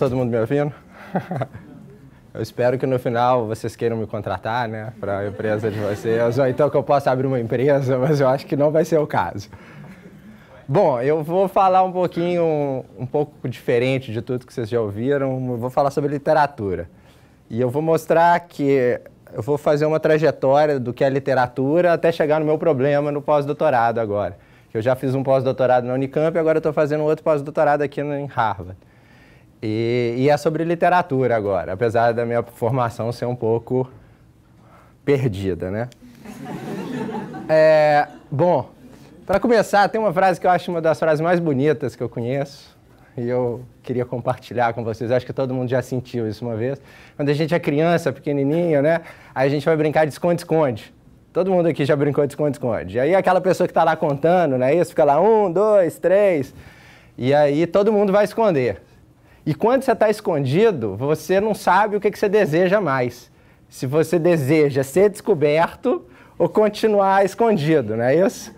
todo mundo me ouvindo? eu espero que no final vocês queiram me contratar, né, para a empresa de vocês, ou então que eu possa abrir uma empresa, mas eu acho que não vai ser o caso. Bom, eu vou falar um pouquinho, um pouco diferente de tudo que vocês já ouviram, eu vou falar sobre literatura. E eu vou mostrar que eu vou fazer uma trajetória do que é literatura até chegar no meu problema no pós-doutorado agora. Eu já fiz um pós-doutorado na Unicamp e agora estou fazendo outro pós-doutorado aqui em Harvard. E, e é sobre literatura agora, apesar da minha formação ser um pouco perdida, né? É, bom, para começar, tem uma frase que eu acho uma das frases mais bonitas que eu conheço e eu queria compartilhar com vocês. Acho que todo mundo já sentiu isso uma vez. Quando a gente é criança, pequenininho, né? Aí a gente vai brincar de esconde-esconde. Todo mundo aqui já brincou de esconde-esconde. Aí aquela pessoa que está lá contando, né? Isso fica lá um, dois, três. E aí todo mundo vai esconder. E quando você está escondido, você não sabe o que, que você deseja mais. Se você deseja ser descoberto ou continuar escondido, não é isso?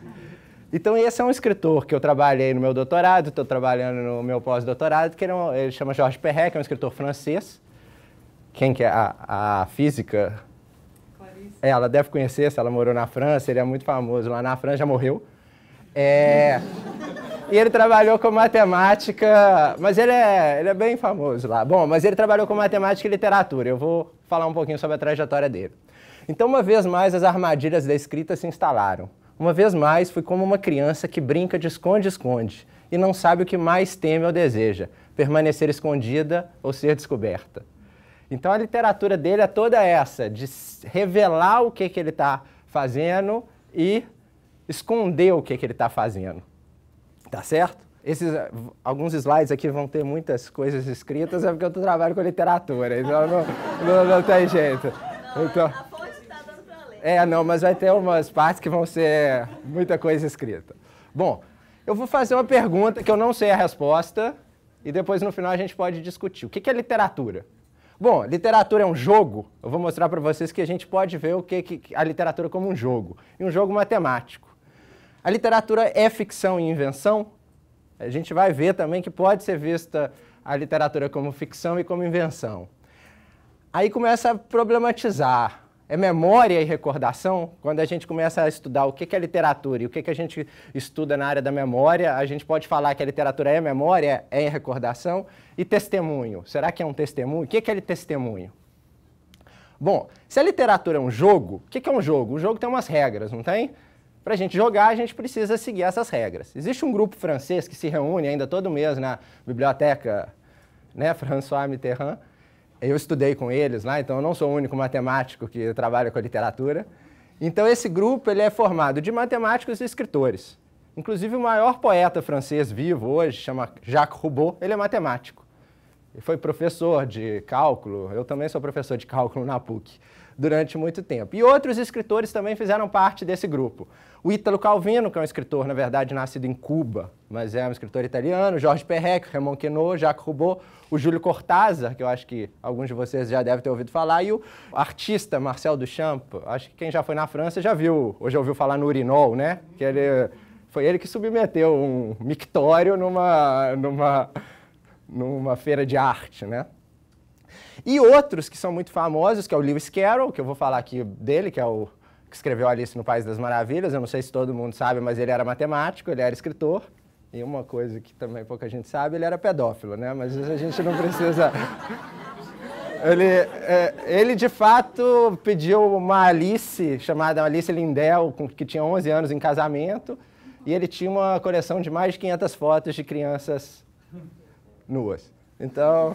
Então, esse é um escritor que eu trabalhei no meu doutorado, estou trabalhando no meu pós-doutorado, que ele, é ele chama Georges Perret, que é um escritor francês. Quem que é? A, a física? Clarice. É, ela deve conhecer, se ela morou na França, ele é muito famoso lá na França, já morreu. É... E ele trabalhou com matemática, mas ele é, ele é bem famoso lá. Bom, mas ele trabalhou com matemática e literatura. Eu vou falar um pouquinho sobre a trajetória dele. Então, uma vez mais, as armadilhas da escrita se instalaram. Uma vez mais, fui como uma criança que brinca de esconde-esconde e não sabe o que mais teme ou deseja, permanecer escondida ou ser descoberta. Então a literatura dele é toda essa, de revelar o que, que ele está fazendo e esconder o que, que ele está fazendo tá certo? Esses, alguns slides aqui vão ter muitas coisas escritas, é porque eu trabalho com literatura, então não, não, não tem jeito. então, tá dando ler. É, não, mas vai ter umas partes que vão ser muita coisa escrita. Bom, eu vou fazer uma pergunta que eu não sei a resposta e depois no final a gente pode discutir. O que é literatura? Bom, literatura é um jogo. Eu vou mostrar para vocês que a gente pode ver o que, que a literatura como um jogo. E um jogo matemático. A literatura é ficção e invenção? A gente vai ver também que pode ser vista a literatura como ficção e como invenção. Aí começa a problematizar. É memória e recordação? Quando a gente começa a estudar o que é literatura e o que a gente estuda na área da memória, a gente pode falar que a literatura é memória, é recordação e testemunho. Será que é um testemunho? O que é testemunho? Bom, se a literatura é um jogo, o que é um jogo? O jogo tem umas regras, não tem? Para a gente jogar, a gente precisa seguir essas regras. Existe um grupo francês que se reúne ainda todo mês na biblioteca né, François Mitterrand. Eu estudei com eles lá, então eu não sou o único matemático que trabalha com a literatura. Então esse grupo ele é formado de matemáticos e escritores. Inclusive o maior poeta francês vivo hoje, chama Jacques Roubaud, ele é matemático. Ele foi professor de cálculo, eu também sou professor de cálculo na PUC, durante muito tempo. E outros escritores também fizeram parte desse grupo. O Ítalo Calvino, que é um escritor, na verdade, nascido em Cuba, mas é um escritor italiano, Jorge Perrec, Raymond Queneau, Jacques Roubaud, o Júlio Cortázar, que eu acho que alguns de vocês já devem ter ouvido falar, e o artista Marcel Duchamp. Acho que quem já foi na França já viu, hoje ouviu falar no urinol, né? Que ele, foi ele que submeteu um mictório numa, numa, numa feira de arte, né? E outros que são muito famosos, que é o Lewis Carroll, que eu vou falar aqui dele, que é o que escreveu Alice no País das Maravilhas. Eu não sei se todo mundo sabe, mas ele era matemático, ele era escritor. E uma coisa que também pouca gente sabe, ele era pedófilo, né? Mas a gente não precisa. Ele, é, ele de fato pediu uma Alice, chamada Alice Lindell, que tinha 11 anos, em casamento. E ele tinha uma coleção de mais de 500 fotos de crianças nuas. Então.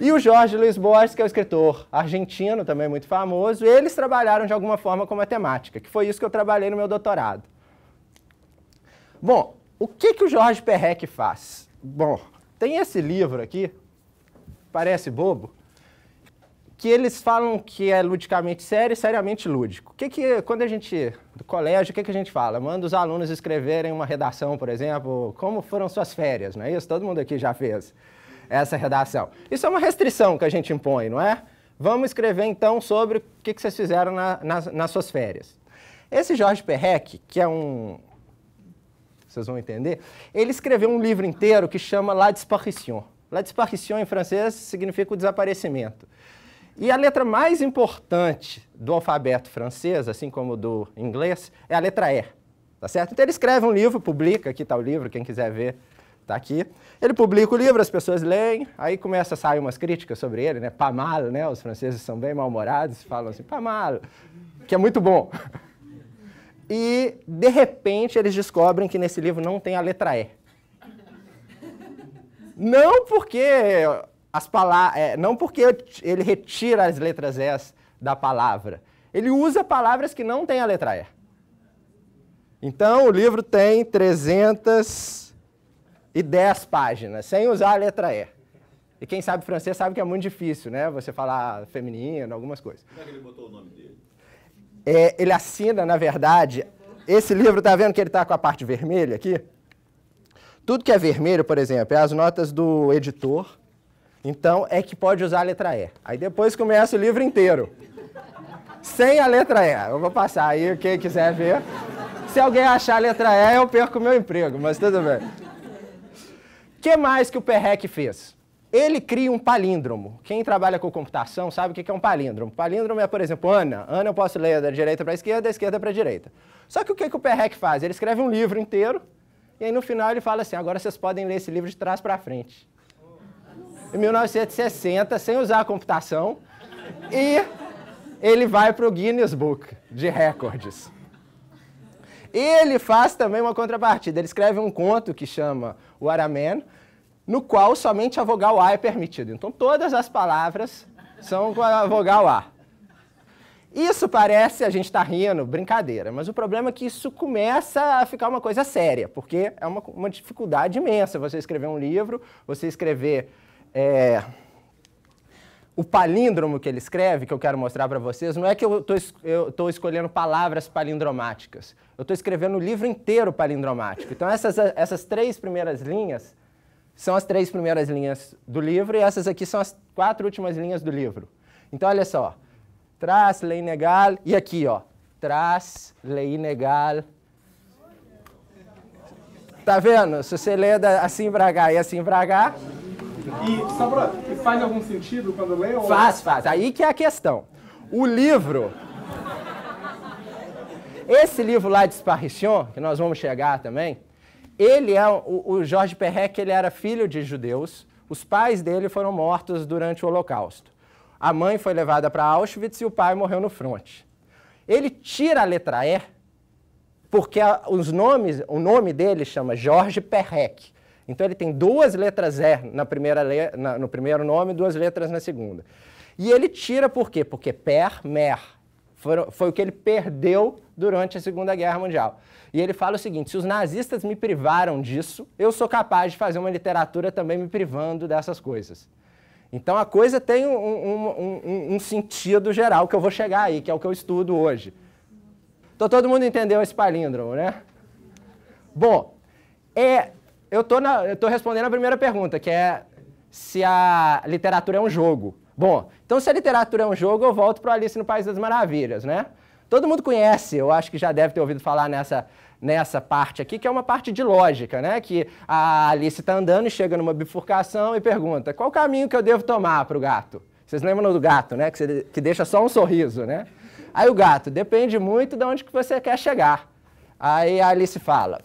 E o Jorge Luiz Borges, que é o escritor argentino, também muito famoso, eles trabalharam de alguma forma com matemática, que foi isso que eu trabalhei no meu doutorado. Bom, o que, que o Jorge Perrec faz? Bom, tem esse livro aqui, parece bobo, que eles falam que é ludicamente sério e seriamente lúdico. O que que, quando a gente, do colégio, o que que a gente fala? Manda os alunos escreverem uma redação, por exemplo, como foram suas férias, não é isso? Todo mundo aqui já fez essa redação. Isso é uma restrição que a gente impõe, não é? Vamos escrever então sobre o que, vocês fizeram na, nas, nas suas férias. Esse Jorge Perrec, que é um. Vocês vão entender, ele escreveu um livro inteiro que chama La Disparition. La Disparition em francês significa o desaparecimento. E a letra mais importante do alfabeto francês, assim como do inglês, é a letra E. Tá certo? Então ele escreve um livro, publica, aqui está o livro, quem quiser ver Está aqui. Ele publica o livro, as pessoas leem, aí começa a sair umas críticas sobre ele, né? Pamalo, né? Os franceses são bem mal-humorados, falam assim, pamalo, que é muito bom. E, de repente, eles descobrem que nesse livro não tem a letra E. Não porque as palavras, é, não porque ele retira as letras S da palavra. Ele usa palavras que não têm a letra E. Então, o livro tem 300 e 10 páginas, sem usar a letra E. E quem sabe francês sabe que é muito difícil, né? Você falar feminino, algumas coisas. Como é que ele botou o nome dele? É, ele assina, na verdade, esse livro, tá vendo que ele tá com a parte vermelha aqui? Tudo que é vermelho, por exemplo, é as notas do editor, então é que pode usar a letra E. Aí depois começa o livro inteiro. Sem a letra E. Eu vou passar aí, quem quiser ver. Se alguém achar a letra E, eu perco meu emprego, mas tudo bem que mais que o Perrec fez? Ele cria um palíndromo. Quem trabalha com computação sabe o que é um palíndromo. Palíndromo é, por exemplo, Ana. Ana eu posso ler da direita para a esquerda, da esquerda para a direita. Só que o que, que o Perrec faz? Ele escreve um livro inteiro e aí no final ele fala assim, agora vocês podem ler esse livro de trás para frente. Em 1960, sem usar a computação, e ele vai para o Guinness Book de recordes ele faz também uma contrapartida. Ele escreve um conto que chama O Aramen, no qual somente a vogal A é permitida. Então todas as palavras são com a vogal A. Isso parece, a gente está rindo, brincadeira, mas o problema é que isso começa a ficar uma coisa séria, porque é uma, uma dificuldade imensa você escrever um livro, você escrever. É, o palíndromo que ele escreve, que eu quero mostrar para vocês, não é que eu estou escolhendo palavras palindromáticas. Eu estou escrevendo o livro inteiro palindromático. Então, essas, essas três primeiras linhas são as três primeiras linhas do livro e essas aqui são as quatro últimas linhas do livro. Então, olha só. Tras lei negal. E aqui, ó. Tras lei negal. Tá vendo? Se você lê assim pra cá e assim pra cá. E, só pra, faz algum sentido quando lê? Ou... Faz, faz. Aí que é a questão. O livro... Esse livro lá de Sparrichon, que nós vamos chegar também, ele é... O, o Jorge Perrec, ele era filho de judeus. Os pais dele foram mortos durante o Holocausto. A mãe foi levada para Auschwitz e o pai morreu no fronte. Ele tira a letra E, porque os nomes, o nome dele chama Jorge Perrec. Então ele tem duas letras E na primeira le... na, no primeiro nome e duas letras na segunda. E ele tira por quê? Porque per, mer. Foi, foi o que ele perdeu durante a Segunda Guerra Mundial. E ele fala o seguinte: se os nazistas me privaram disso, eu sou capaz de fazer uma literatura também me privando dessas coisas. Então a coisa tem um, um, um, um, sentido geral que eu vou chegar aí, que é o que eu estudo hoje. Então todo mundo entendeu esse palíndromo, né? Bom, é, eu tô, na, eu tô respondendo a primeira pergunta, que é se a literatura é um jogo. Bom, então se a literatura é um jogo, eu volto para Alice no País das Maravilhas, né? Todo mundo conhece, eu acho que já deve ter ouvido falar nessa, nessa parte aqui, que é uma parte de lógica, né? Que a Alice está andando e chega numa bifurcação e pergunta: qual caminho que eu devo tomar para o gato? Vocês lembram do gato, né? Que, você, que deixa só um sorriso, né? Aí o gato, depende muito de onde que você quer chegar. Aí a Alice fala: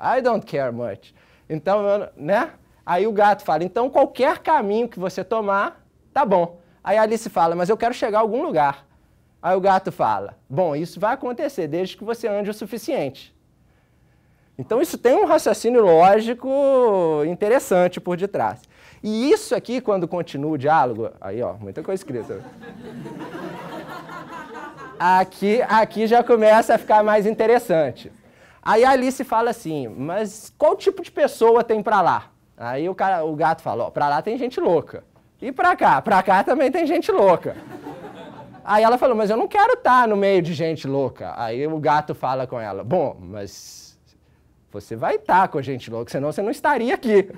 I don't care much. Então, né? Aí o gato fala: então qualquer caminho que você tomar, tá bom. Aí a Alice fala: mas eu quero chegar a algum lugar. Aí o gato fala: bom, isso vai acontecer desde que você ande o suficiente. Então isso tem um raciocínio lógico interessante por detrás. E isso aqui, quando continua o diálogo, aí ó, muita coisa escrita. Aqui, aqui já começa a ficar mais interessante. Aí a Alice fala assim, mas qual tipo de pessoa tem pra lá? Aí o, cara, o gato fala, ó, pra lá tem gente louca. E pra cá? Pra cá também tem gente louca. Aí ela falou, mas eu não quero estar tá no meio de gente louca. Aí o gato fala com ela, bom, mas você vai estar tá com gente louca, senão você não estaria aqui.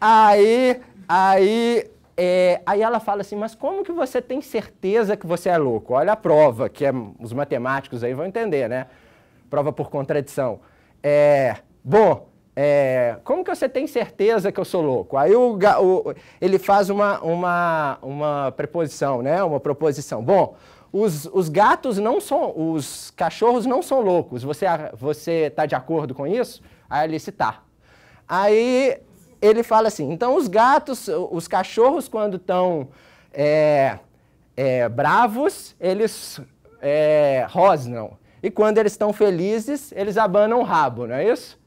aí, aí é, aí ela fala assim, mas como que você tem certeza que você é louco? Olha a prova, que é, os matemáticos aí vão entender, né? Prova por contradição. É, bom, é, como que você tem certeza que eu sou louco? Aí o, o, ele faz uma, uma, uma preposição, né? Uma proposição. Bom, os, os gatos não são, os cachorros não são loucos. Você você está de acordo com isso? Aí ele cita. tá. Aí ele fala assim: então os gatos, os cachorros, quando estão é, é, bravos, eles é, rosnam. E quando eles estão felizes, eles abanam o rabo, não é isso?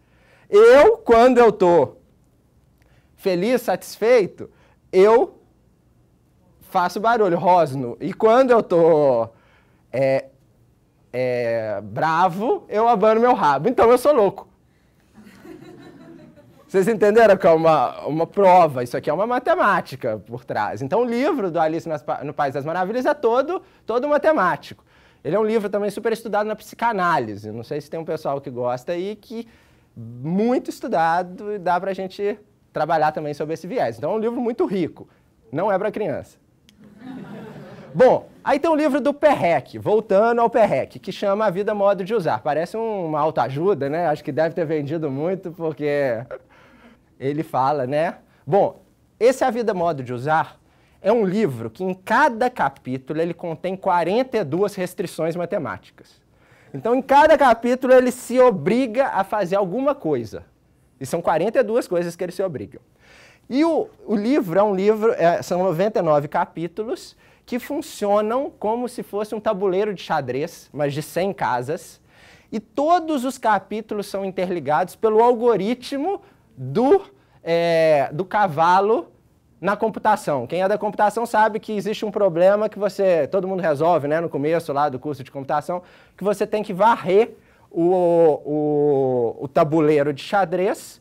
Eu, quando eu estou feliz, satisfeito, eu faço barulho, rosno. E quando eu estou é, é, bravo, eu abano meu rabo. Então eu sou louco. Vocês entenderam que é uma, uma prova, isso aqui é uma matemática por trás. Então, o livro do Alice no País das Maravilhas é todo, todo matemático. Ele é um livro também super estudado na psicanálise. Não sei se tem um pessoal que gosta aí, que muito estudado e dá para a gente trabalhar também sobre esse viés. Então, é um livro muito rico. Não é para criança. Bom, aí tem o um livro do Perrec, voltando ao Perrec, que chama A Vida Modo de Usar. Parece uma autoajuda, né? Acho que deve ter vendido muito, porque ele fala, né? Bom, esse A Vida é Modo de Usar é um livro que em cada capítulo ele contém 42 restrições matemáticas. Então, em cada capítulo ele se obriga a fazer alguma coisa. E são 42 coisas que ele se obriga. E o, o livro é um livro, é, são 99 capítulos que funcionam como se fosse um tabuleiro de xadrez, mas de 100 casas. E todos os capítulos são interligados pelo algoritmo do, é, do cavalo na computação. Quem é da computação sabe que existe um problema que você, todo mundo resolve, né, no começo lá do curso de computação, que você tem que varrer o, o, o tabuleiro de xadrez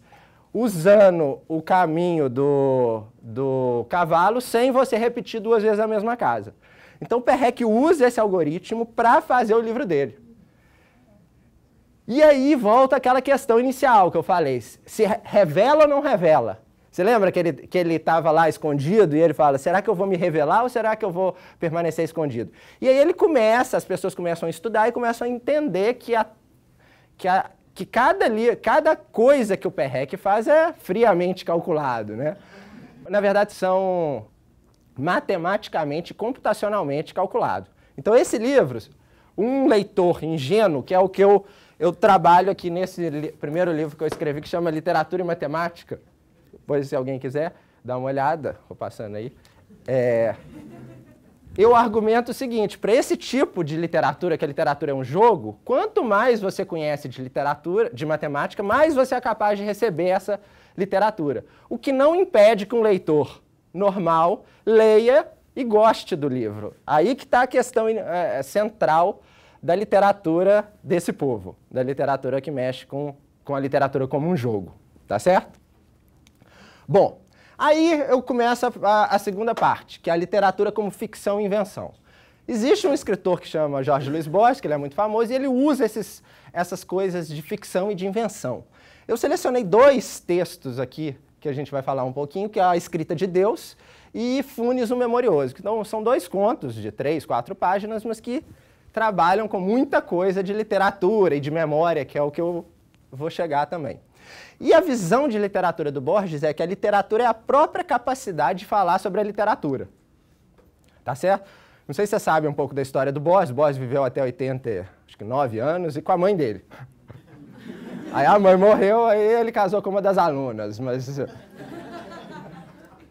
usando o caminho do, do cavalo sem você repetir duas vezes a mesma casa. Então o Perrec usa esse algoritmo para fazer o livro dele. E aí volta aquela questão inicial que eu falei: se revela ou não revela? Você lembra que ele estava que ele lá escondido e ele fala: será que eu vou me revelar ou será que eu vou permanecer escondido? E aí ele começa, as pessoas começam a estudar e começam a entender que, a, que, a, que cada, li, cada coisa que o Perrec faz é friamente calculado. Né? Na verdade, são matematicamente, computacionalmente calculado. Então, esse livro, um leitor ingênuo, que é o que eu eu trabalho aqui nesse li primeiro livro que eu escrevi, que chama Literatura e Matemática. Depois, se alguém quiser, dá uma olhada, vou passando aí. É... Eu argumento o seguinte: para esse tipo de literatura, que a literatura é um jogo, quanto mais você conhece de literatura, de matemática, mais você é capaz de receber essa literatura. O que não impede que um leitor normal leia e goste do livro. Aí que está a questão é, central da literatura desse povo, da literatura que mexe com, com a literatura como um jogo, tá certo? Bom, aí eu começo a, a, a segunda parte, que é a literatura como ficção e invenção. Existe um escritor que chama Jorge Luiz Borges, que ele é muito famoso, e ele usa esses, essas coisas de ficção e de invenção. Eu selecionei dois textos aqui, que a gente vai falar um pouquinho, que é A Escrita de Deus e Funes o Memorioso. Então, são dois contos de três, quatro páginas, mas que trabalham com muita coisa de literatura e de memória, que é o que eu vou chegar também. E a visão de literatura do Borges é que a literatura é a própria capacidade de falar sobre a literatura. Tá certo? Não sei se você sabe um pouco da história do Borges. Borges viveu até 89 anos e com a mãe dele. Aí a mãe morreu, aí ele casou com uma das alunas, mas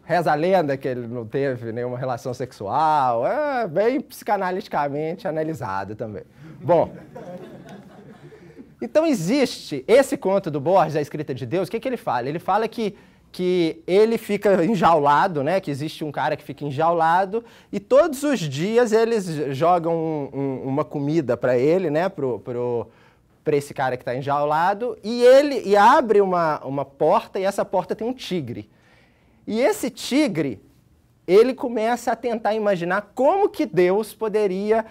Reza a lenda que ele não teve nenhuma relação sexual. É bem psicanaliticamente analisado também. Bom. Então existe esse conto do Borges, A Escrita de Deus, o que, que ele fala? Ele fala que que ele fica enjaulado, né? Que existe um cara que fica enjaulado e todos os dias eles jogam um, um, uma comida para ele, né? Pro, pro, para esse cara que está enjaulado e ele e abre uma, uma porta e essa porta tem um tigre. E esse tigre, ele começa a tentar imaginar como que Deus poderia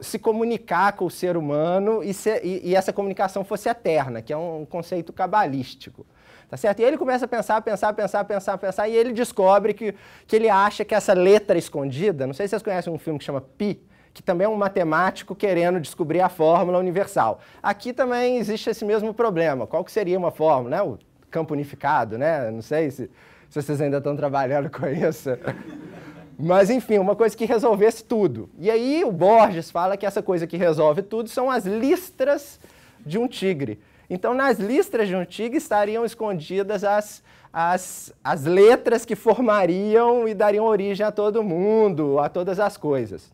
se comunicar com o ser humano e, e, e essa comunicação fosse eterna, que é um conceito cabalístico. Tá certo? E ele começa a pensar, pensar, pensar, pensar, pensar, e ele descobre que, que ele acha que essa letra escondida, não sei se vocês conhecem um filme que chama Pi, que também é um matemático querendo descobrir a fórmula universal. Aqui também existe esse mesmo problema. Qual que seria uma fórmula, né? O campo unificado, né? Não sei se se vocês ainda estão trabalhando com isso. Mas, enfim, uma coisa que resolvesse tudo. E aí o Borges fala que essa coisa que resolve tudo são as listras de um tigre. Então, nas listras de um tigre estariam escondidas as, as, as letras que formariam e dariam origem a todo mundo, a todas as coisas.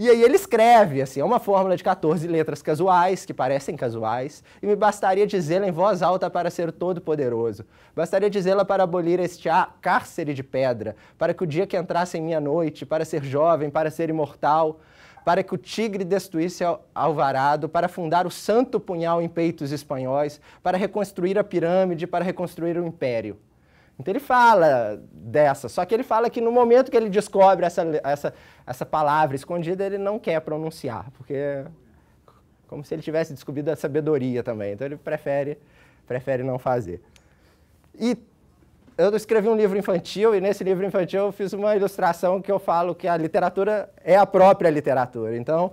E aí ele escreve, assim, é uma fórmula de 14 letras casuais, que parecem casuais, e me bastaria dizê-la em voz alta para ser todo-poderoso. Bastaria dizê-la para abolir este cárcere de pedra, para que o dia que entrasse em minha noite, para ser jovem, para ser imortal, para que o tigre destruísse Alvarado, para fundar o santo punhal em peitos espanhóis, para reconstruir a pirâmide, para reconstruir o império. Então ele fala dessa, só que ele fala que no momento que ele descobre essa, essa, essa palavra escondida, ele não quer pronunciar, porque é como se ele tivesse descobrido a sabedoria também. Então ele prefere, prefere não fazer. E eu escrevi um livro infantil, e nesse livro infantil eu fiz uma ilustração que eu falo que a literatura é a própria literatura. Então,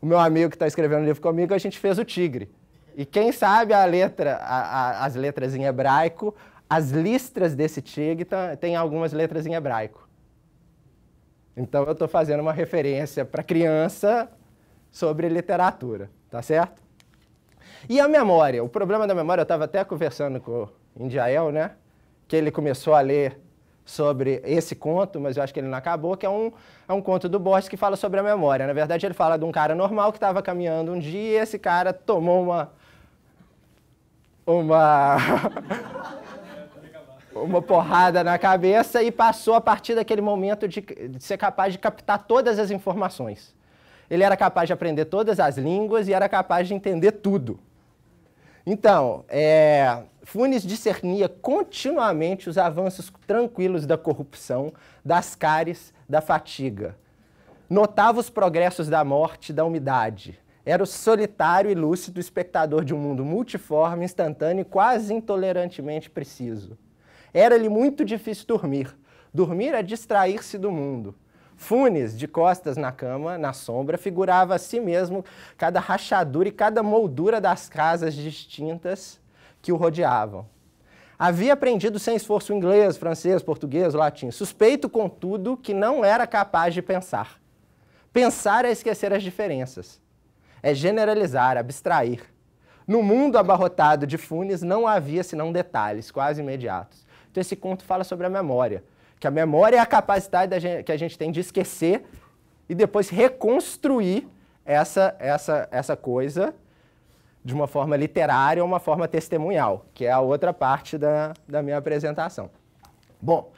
o meu amigo que está escrevendo o livro comigo, a gente fez o Tigre. E quem sabe a letra, a, a, as letras em hebraico, as listras desse Tig têm algumas letras em hebraico. Então eu estou fazendo uma referência para criança sobre literatura, tá certo? E a memória? O problema da memória, eu estava até conversando com o Indiael, né? Que ele começou a ler sobre esse conto, mas eu acho que ele não acabou, que é um, é um conto do Borges que fala sobre a memória. Na verdade, ele fala de um cara normal que estava caminhando um dia e esse cara tomou uma... Uma... uma porrada na cabeça e passou a partir daquele momento de, de, ser capaz de captar todas as informações. Ele era capaz de aprender todas as línguas e era capaz de entender tudo. Então, é, Funes discernia continuamente os avanços tranquilos da corrupção, das cares, da fatiga. Notava os progressos da morte, da umidade. Era o solitário e lúcido espectador de um mundo multiforme, instantâneo e quase intolerantemente preciso. Era-lhe muito difícil dormir. Dormir é distrair-se do mundo. Funes, de costas na cama, na sombra, figurava a si mesmo cada rachadura e cada moldura das casas distintas que o rodeavam. Havia aprendido sem esforço inglês, francês, português, latim. Suspeito, contudo, que não era capaz de pensar. Pensar é esquecer as diferenças. É generalizar, abstrair. No mundo abarrotado de Funes não havia senão detalhes, quase imediatos. Então, esse conto fala sobre a memória, que a memória é a capacidade gente, que a gente tem de esquecer e depois reconstruir essa, essa, essa coisa de uma forma literária ou uma forma testemunhal, que é a outra parte da, da minha apresentação. Bom,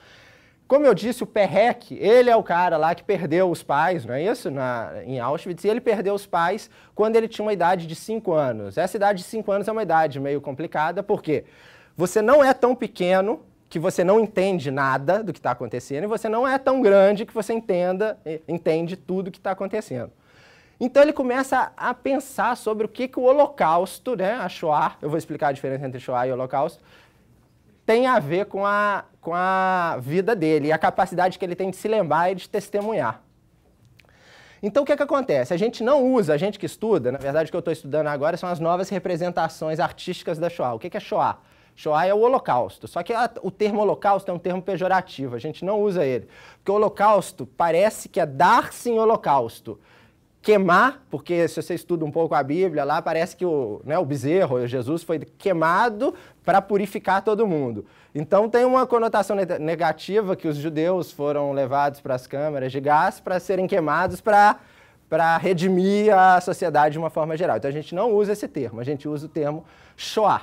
como eu disse, o Perrec, ele é o cara lá que perdeu os pais, não é isso? Na, em Auschwitz, e ele perdeu os pais quando ele tinha uma idade de 5 anos. Essa idade de 5 anos é uma idade meio complicada, porque você não é tão pequeno que você não entende nada do que está acontecendo e você não é tão grande que você entenda, entende tudo que está acontecendo. Então ele começa a pensar sobre o que, que o holocausto, né, a Shoah, eu vou explicar a diferença entre Shoah e holocausto, tem a ver com a, com a vida dele e a capacidade que ele tem de se lembrar e de testemunhar. Então o que, é que acontece? A gente não usa, a gente que estuda, na verdade o que eu estou estudando agora são as novas representações artísticas da Shoah. O que, que é Shoah? Shoah é o holocausto. Só que a, o termo holocausto é um termo pejorativo, a gente não usa ele. Porque holocausto parece que é dar-se em holocausto. Queimar, porque se você estuda um pouco a Bíblia lá, parece que o, né, o bezerro, Jesus, foi queimado para purificar todo mundo. Então tem uma conotação negativa que os judeus foram levados para as câmaras de gás para serem queimados para para redimir a sociedade de uma forma geral. Então a gente não usa esse termo, a gente usa o termo Shoah.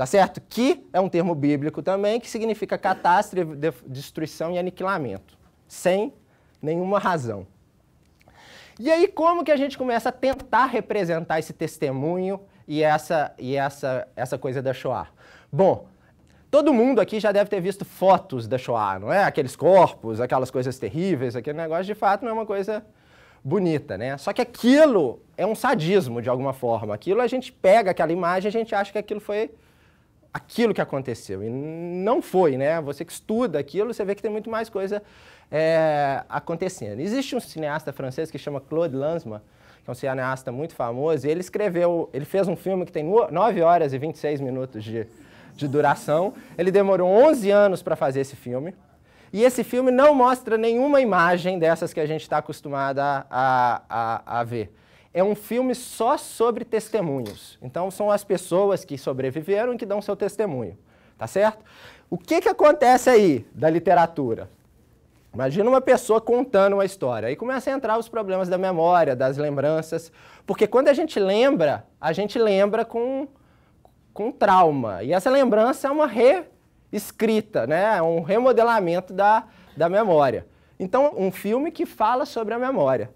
Tá certo? Que é um termo bíblico também, que significa catástrofe, destruição e aniquilamento, sem nenhuma razão. E aí, como que a gente começa a tentar representar esse testemunho e essa, e essa, essa coisa da Shoah? Bom, todo mundo aqui já deve ter visto fotos da Shoah, não é? Aqueles corpos, aquelas coisas terríveis, aquele negócio de fato não é uma coisa bonita, né? Só que aquilo é um sadismo de alguma forma. Aquilo a gente pega aquela imagem, a gente acha que aquilo foi aquilo que aconteceu. E não foi, né? Você que estuda aquilo, você vê que tem muito mais coisa é, acontecendo. Existe um cineasta francês que chama Claude Lanzmann, que é um cineasta muito famoso, e ele escreveu, ele fez um filme que tem 9 horas e 26 minutos de, de duração. Ele demorou 11 anos para fazer esse filme. E esse filme não mostra nenhuma imagem dessas que a gente está acostumado a, a, a ver é um filme só sobre testemunhos. Então são as pessoas que sobreviveram e que dão seu testemunho, tá certo? O que, que acontece aí da literatura? Imagina uma pessoa contando uma história. Aí começa a entrar os problemas da memória, das lembranças. Porque quando a gente lembra, a gente lembra com, com trauma. E essa lembrança é uma reescrita, né? É um remodelamento da, da memória. Então, um filme que fala sobre a memória.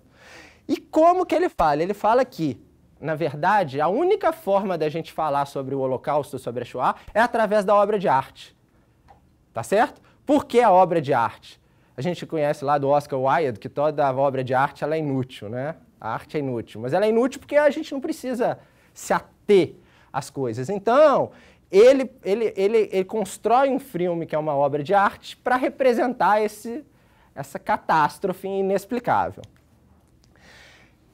E como que ele fala? Ele fala que, na verdade, a única forma da gente falar sobre o Holocausto, sobre a Shoah, é através da obra de arte. Tá certo? Por que a obra de arte? A gente conhece lá do Oscar Wilde que toda obra de arte ela é inútil, né? A arte é inútil. Mas ela é inútil porque a gente não precisa se ater às coisas. Então, ele, ele, ele, ele constrói um filme que é uma obra de arte para representar esse, essa catástrofe inexplicável.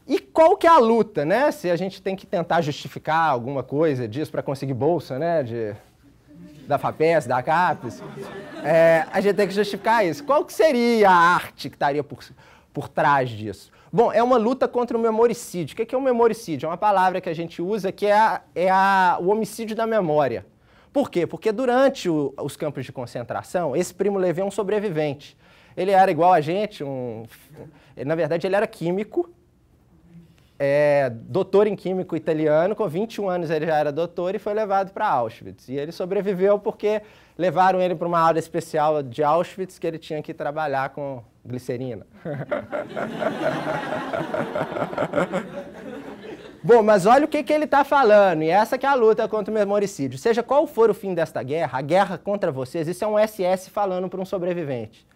E qual que é a luta, né? Se a gente tem que tentar justificar alguma coisa disso para conseguir bolsa, né? De, da FAPES, da CAPES. É, a gente tem que justificar isso. Qual que seria a arte que estaria por, por trás disso? Bom, é uma luta contra o memoricídio. O que é, que é o memoricídio? É uma palavra que a gente usa que é, a, é a, o homicídio da memória. Por quê? Porque durante o, os campos de concentração, esse primo Levi é um sobrevivente. Ele era igual a gente, um, ele, na verdade ele era químico, é doutor em químico italiano, com 21 anos ele já era doutor e foi levado para Auschwitz. E ele sobreviveu porque levaram ele para uma aula especial de Auschwitz que ele tinha que trabalhar com glicerina. Bom, mas olha o que, que ele está falando, e essa que é a luta contra o memoricídio. Seja qual for o fim desta guerra, a guerra contra vocês, isso é um SS falando para um sobrevivente.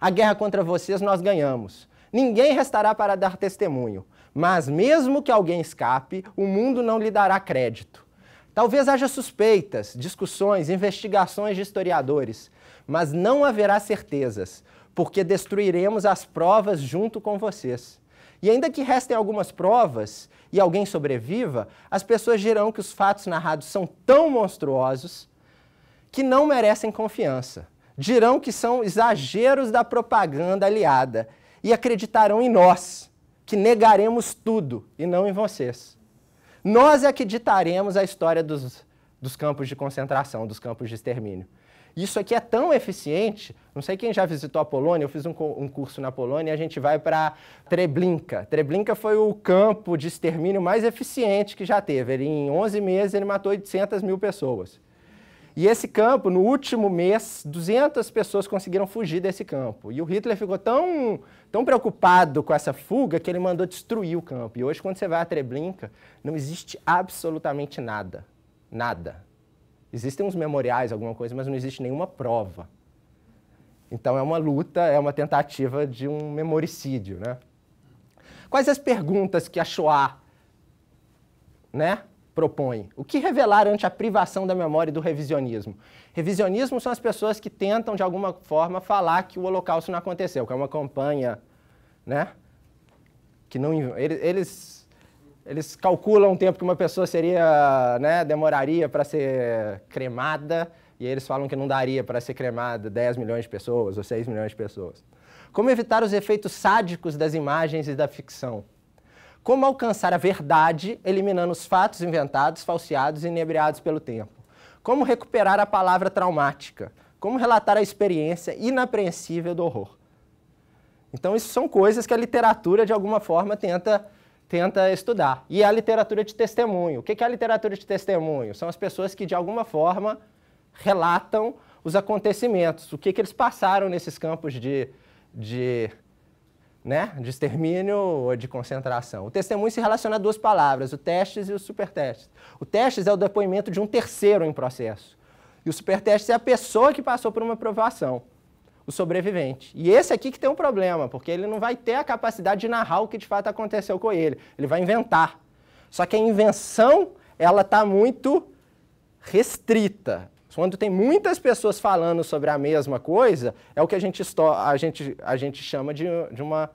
A guerra contra vocês nós ganhamos. Ninguém restará para dar testemunho. Mas mesmo que alguém escape, o mundo não lhe dará crédito. Talvez haja suspeitas, discussões, investigações de historiadores, mas não haverá certezas, porque destruiremos as provas junto com vocês. E ainda que restem algumas provas e alguém sobreviva, as pessoas dirão que os fatos narrados são tão monstruosos que não merecem confiança. Dirão que são exageros da propaganda aliada e acreditarão em nós, que negaremos tudo e não em vocês. Nós é que ditaremos a história dos, dos campos de concentração, dos campos de extermínio. Isso aqui é tão eficiente. Não sei quem já visitou a Polônia, eu fiz um, um curso na Polônia e a gente vai para Treblinka. Treblinka foi o campo de extermínio mais eficiente que já teve. Ele, em 11 meses ele matou 800 mil pessoas. E esse campo, no último mês, 200 pessoas conseguiram fugir desse campo. E o Hitler ficou tão tão preocupado com essa fuga que ele mandou destruir o campo. E hoje, quando você vai a Treblinka, não existe absolutamente nada. Nada. Existem uns memoriais, alguma coisa, mas não existe nenhuma prova. Então é uma luta, é uma tentativa de um memoricídio, né? Quais as perguntas que a Shoah, né, propõe? O que revelar ante a privação da memória e do revisionismo? Revisionismo são as pessoas que tentam, de alguma forma, falar que o Holocausto não aconteceu, que é uma campanha, né? Que não, eles, eles calculam o tempo que uma pessoa seria, né, demoraria para ser cremada, e eles falam que não daria para ser cremada 10 milhões de pessoas ou 6 milhões de pessoas. Como evitar os efeitos sádicos das imagens e da ficção? Como alcançar a verdade eliminando os fatos inventados, falseados e inebriados pelo tempo? Como recuperar a palavra traumática? Como relatar a experiência inapreensível do horror? Então, isso são coisas que a literatura, de alguma forma, tenta, tenta estudar. E a literatura de testemunho. O que é a literatura de testemunho? São as pessoas que, de alguma forma, relatam os acontecimentos, o que, que eles passaram nesses campos de, de né, de extermínio ou de concentração. O testemunho se relaciona a duas palavras, o testes e o supertestes. O testes é o depoimento de um terceiro em processo. E o superteste é a pessoa que passou por uma provação, o sobrevivente. E esse aqui que tem um problema, porque ele não vai ter a capacidade de narrar o que de fato aconteceu com ele. Ele vai inventar. Só que a invenção, ela está muito restrita. Quando tem muitas pessoas falando sobre a mesma coisa, é o que a gente, a gente, a gente chama de, de uma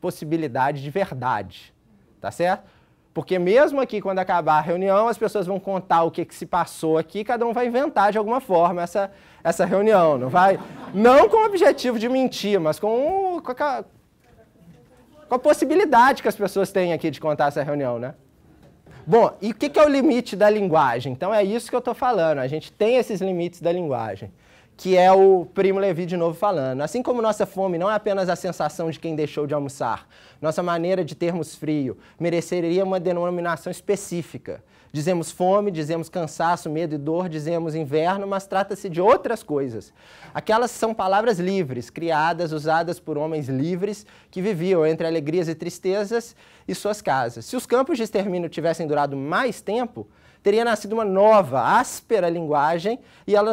possibilidade de verdade, tá certo? Porque mesmo aqui, quando acabar a reunião, as pessoas vão contar o que, que se passou aqui, cada um vai inventar de alguma forma essa, essa reunião, não vai? Não com o objetivo de mentir, mas com, com, a, com a possibilidade que as pessoas têm aqui de contar essa reunião, né? Bom, e o que, que, é o limite da linguagem? Então é isso que eu estou falando. A gente tem esses limites da linguagem, que é o Primo Levi de novo falando. Assim como nossa fome não é apenas a sensação de quem deixou de almoçar, nossa maneira de termos frio mereceria uma denominação específica. Dizemos fome, dizemos cansaço, medo e dor, dizemos inverno, mas trata-se de outras coisas. Aquelas são palavras livres, criadas, usadas por homens livres que viviam entre alegrias e tristezas e suas casas. Se os campos de extermínio tivessem durado mais tempo, teria nascido uma nova, áspera linguagem e ela,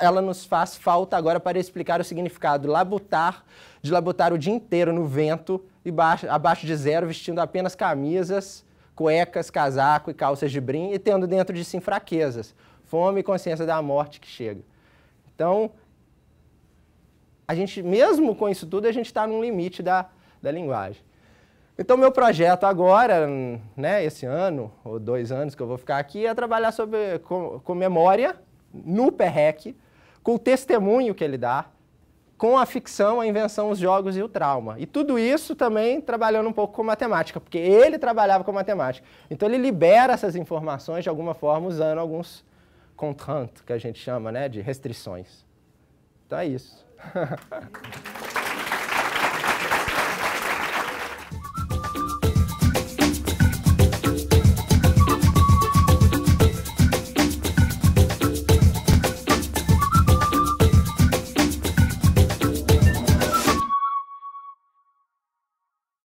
ela nos faz falta agora para explicar o significado labutar, de labutar o dia inteiro no vento e baixo, abaixo de zero, vestindo apenas camisas cuecas, casaco e calças de brim e tendo dentro de si fraquezas, fome e consciência da morte que chega. Então, a gente, mesmo com isso tudo, a gente está num limite da, da linguagem. Então, meu projeto agora, né, esse ano, ou dois anos que eu vou ficar aqui, é trabalhar sobre, com, com memória, no PERREC, com o testemunho que ele dá, com a ficção, a invenção, os jogos e o trauma. E tudo isso também trabalhando um pouco com matemática, porque ele trabalhava com matemática. Então ele libera essas informações de alguma forma usando alguns contrantes, que a gente chama, né, de restrições. Então é isso.